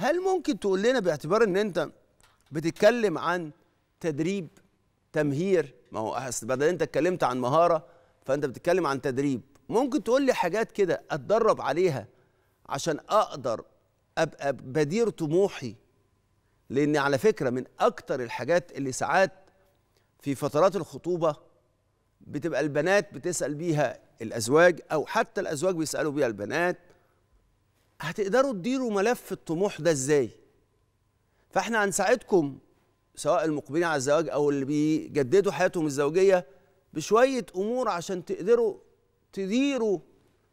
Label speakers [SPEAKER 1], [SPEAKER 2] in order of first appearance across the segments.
[SPEAKER 1] هل ممكن تقول لنا باعتبار ان انت بتتكلم عن تدريب تمهير ما هو بدل انت اتكلمت عن مهاره فانت بتتكلم عن تدريب ممكن تقول لي حاجات كده اتدرب عليها عشان اقدر ابقى بدير طموحي لان على فكره من اكتر الحاجات اللي ساعات في فترات الخطوبه بتبقى البنات بتسال بيها الازواج او حتى الازواج بيسالوا بيها البنات هتقدروا تديروا ملف الطموح ده ازاي فاحنا هنساعدكم سواء المقبلين على الزواج او اللي بيجددوا حياتهم الزوجيه بشويه امور عشان تقدروا تديروا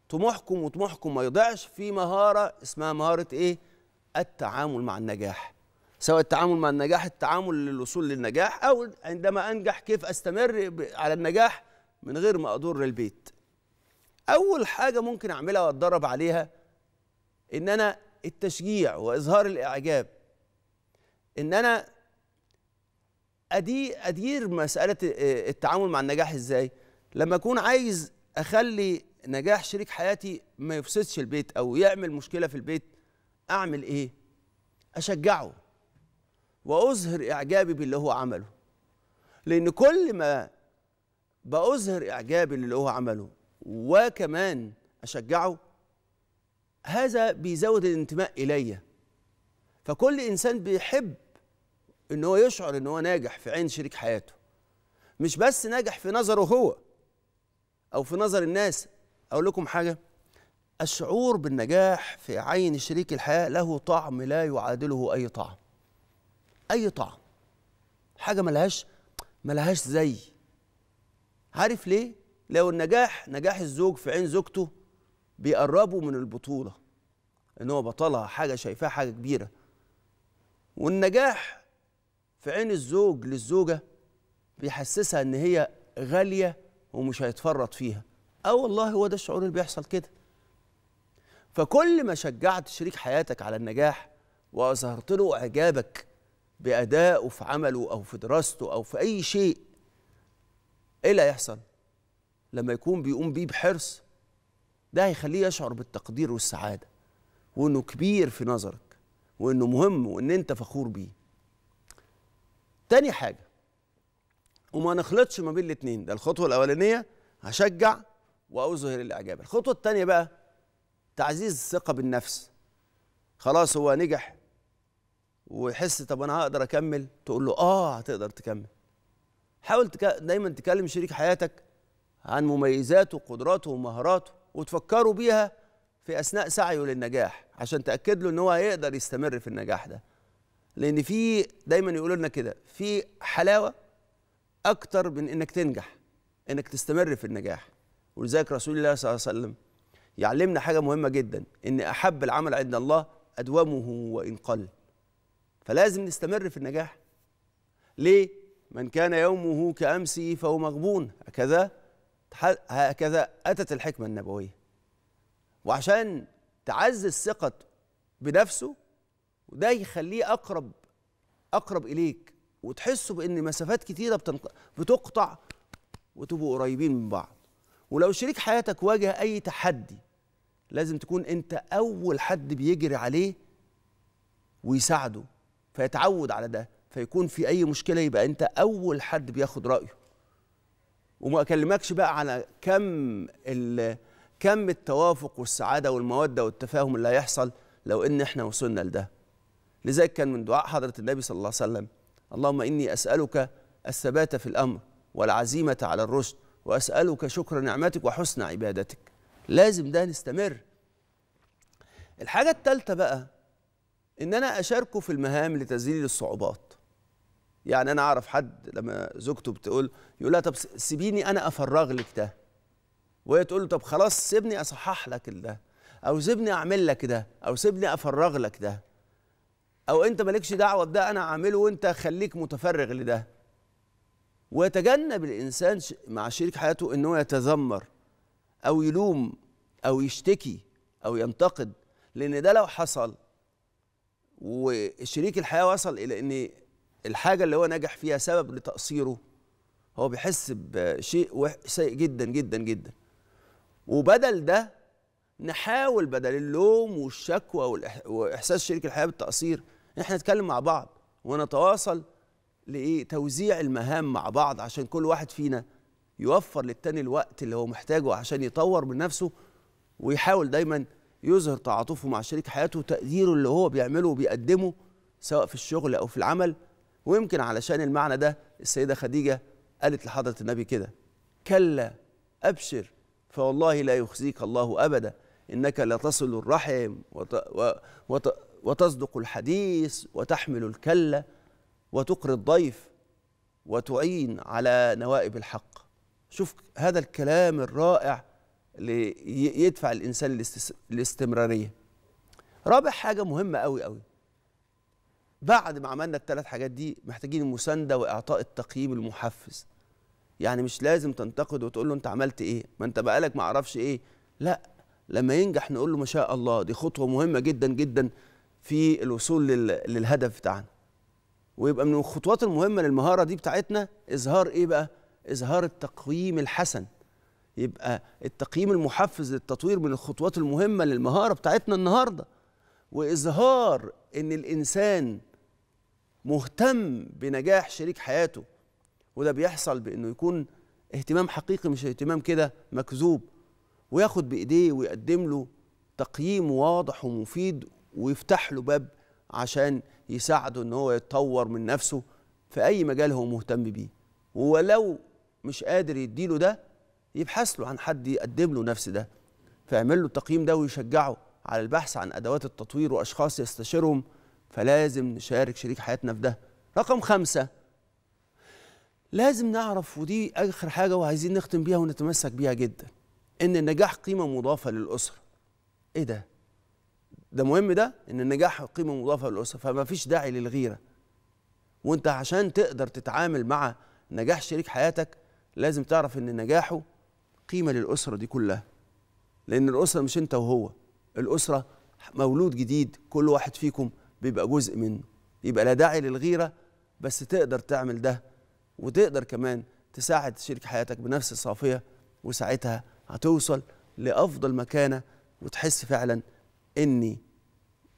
[SPEAKER 1] طموحكم وطموحكم ما يضيعش في مهاره اسمها مهاره ايه التعامل مع النجاح سواء التعامل مع النجاح التعامل للوصول للنجاح او عندما انجح كيف استمر على النجاح من غير ما اضر البيت اول حاجه ممكن اعملها واتدرب عليها ان انا التشجيع واظهار الاعجاب ان انا ادير مساله آه، التعامل مع النجاح ازاي لما اكون عايز اخلي نجاح شريك حياتي ما يفسدش البيت او يعمل مشكله في البيت اعمل ايه اشجعه واظهر اعجابي باللي هو عمله لان كل ما بأظهر إعجابي للي هو عمله وكمان أشجعه هذا بيزود الانتماء الي فكل انسان بيحب ان هو يشعر ان هو ناجح في عين شريك حياته مش بس ناجح في نظره هو او في نظر الناس اقول لكم حاجه الشعور بالنجاح في عين شريك الحياه له طعم لا يعادله اي طعم اي طعم حاجه ملهاش ملهاش زي عارف ليه لو النجاح نجاح الزوج في عين زوجته بيقربوا من البطوله ان هو بطلها حاجه شايفاها حاجه كبيره والنجاح في عين الزوج للزوجه بيحسسها ان هي غاليه ومش هيتفرط فيها اه والله هو ده الشعور اللي بيحصل كده فكل ما شجعت شريك حياتك على النجاح واظهرت له اعجابك بادائه في عمله او في دراسته او في اي شيء ايه اللي هيحصل لما يكون بيقوم بيه بحرص ده هيخليه يشعر بالتقدير والسعاده وانه كبير في نظرك وانه مهم وان انت فخور بيه تاني حاجه وما نخلطش ما بين الاتنين ده الخطوه الاولانيه هشجع واظهر الاعجاب الخطوه الثانيه بقى تعزيز الثقه بالنفس خلاص هو نجح ويحس طب انا هقدر اكمل تقول له اه هتقدر تكمل حاول تك... دايما تكلم شريك حياتك عن مميزاته وقدراته ومهاراته وتفكروا بيها في اثناء سعيه للنجاح عشان تاكد له ان هو هيقدر يستمر في النجاح ده لان في دايما يقولوا لنا كده في حلاوه اكتر من انك تنجح انك تستمر في النجاح ولذلك رسول الله صلى الله عليه وسلم يعلمنا حاجه مهمه جدا ان احب العمل عند الله ادومه وان قل فلازم نستمر في النجاح ليه من كان يومه كامسه فهو مغبون هكذا هكذا أتت الحكمة النبوية وعشان تعزز ثقته بنفسه وده يخليه أقرب أقرب إليك وتحسوا بإن مسافات كتيرة بتقطع وتبقوا قريبين من بعض ولو شريك حياتك واجه أي تحدي لازم تكون أنت أول حد بيجري عليه ويساعده فيتعود على ده فيكون في أي مشكلة يبقى أنت أول حد بياخد رأيه وما اكلمكش بقى على كم كم التوافق والسعاده والموده والتفاهم اللي هيحصل لو ان احنا وصلنا لده لذلك كان من دعاء حضره النبي صلى الله عليه وسلم اللهم اني اسالك الثبات في الامر والعزيمه على الرشد واسالك شكر نعمتك وحسن عبادتك لازم ده نستمر الحاجه الثالثه بقى ان انا اشاركه في المهام لتذليل الصعوبات يعني انا اعرف حد لما زوجته بتقول يقول لها طب سيبيني انا افرغ لك ده وهي تقول له طب خلاص سيبني اصحح لك ده او سيبني اعمل لك ده او سيبني افرغ لك ده او انت مالكش دعوه بده انا هعمله وانت خليك متفرغ لده ويتجنب الانسان مع شريك حياته ان هو يتذمر او يلوم او يشتكي او ينتقد لان ده لو حصل وشريك الحياه وصل الى ان الحاجه اللي هو نجح فيها سبب لتقصيره هو بيحس بشيء سيء جدا جدا جدا وبدل ده نحاول بدل اللوم والشكوى واحساس شريك الحياه بالتقصير ان احنا نتكلم مع بعض ونتواصل لايه توزيع المهام مع بعض عشان كل واحد فينا يوفر للتاني الوقت اللي هو محتاجه عشان يطور من نفسه ويحاول دايما يظهر تعاطفه مع شريك حياته وتقديره اللي هو بيعمله وبيقدمه سواء في الشغل او في العمل ويمكن علشان المعنى ده السيدة خديجة قالت لحضرة النبي كده كلا أبشر فوالله لا يخزيك الله أبدا إنك لتصل الرحم وت... وت... وتصدق الحديث وتحمل الكلة وتقري الضيف وتعين على نوائب الحق شوف هذا الكلام الرائع اللي يدفع الإنسان للاستمرارية رابع حاجة مهمة أوي أوي بعد ما عملنا الثلاث حاجات دي محتاجين المسانده واعطاء التقييم المحفز يعني مش لازم تنتقد وتقول له انت عملت ايه ما انت بقالك ما اعرفش ايه لا لما ينجح نقول له ما شاء الله دي خطوه مهمه جدا جدا في الوصول للهدف بتاعنا ويبقى من الخطوات المهمه للمهاره دي بتاعتنا اظهار ايه بقى اظهار التقييم الحسن يبقى التقييم المحفز للتطوير من الخطوات المهمه للمهاره بتاعتنا النهارده واظهار ان الانسان مهتم بنجاح شريك حياته وده بيحصل بانه يكون اهتمام حقيقي مش اهتمام كده مكذوب وياخد بايديه ويقدم له تقييم واضح ومفيد ويفتح له باب عشان يساعده ان هو يتطور من نفسه في اي مجال هو مهتم بيه ولو مش قادر يديله ده يبحث له عن حد يقدم له نفس ده فيعمل له التقييم ده ويشجعه على البحث عن ادوات التطوير واشخاص يستشيرهم فلازم نشارك شريك حياتنا في ده رقم خمسة لازم نعرف ودي آخر حاجة وعايزين نختم بيها ونتمسك بيها جدا إن النجاح قيمة مضافة للأسرة إيه ده؟ ده مهم ده إن النجاح قيمة مضافة للأسرة فما فيش داعي للغيرة وأنت عشان تقدر تتعامل مع نجاح شريك حياتك لازم تعرف إن نجاحه قيمة للأسرة دي كلها لأن الأسرة مش أنت وهو الأسرة مولود جديد كل واحد فيكم بيبقى جزء منه يبقى لا داعي للغيرة بس تقدر تعمل ده وتقدر كمان تساعد شريك حياتك بنفس الصافية وساعتها هتوصل لأفضل مكانة وتحس فعلا إن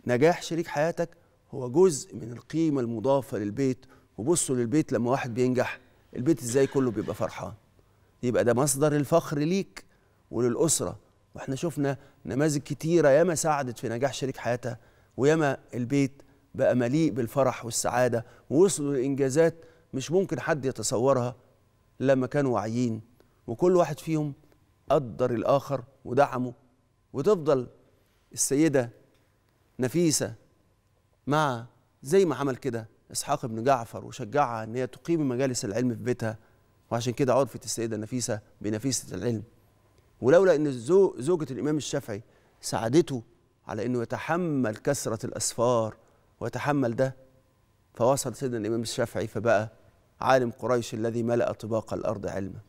[SPEAKER 1] نجاح شريك حياتك هو جزء من القيمة المضافة للبيت وبصوا للبيت لما واحد بينجح البيت ازاي كله بيبقى فرحان يبقى ده مصدر الفخر ليك وللأسرة واحنا شفنا نماذج كتيرة ياما ساعدت في نجاح شريك حياتها وياما البيت بقى مليء بالفرح والسعادة ووصلوا لإنجازات مش ممكن حد يتصورها لما كانوا واعيين وكل واحد فيهم قدر الآخر ودعمه وتفضل السيدة نفيسة مع زي ما عمل كده إسحاق بن جعفر وشجعها إن هي تقيم مجالس العلم في بيتها وعشان كده عرفت السيدة نفيسة بنفيسة العلم ولولا إن زوجة الإمام الشافعي ساعدته على أنه يتحمل كثرة الأسفار ويتحمل ده فوصل سيدنا الإمام الشافعي فبقى عالم قريش الذي ملأ طباق الأرض علما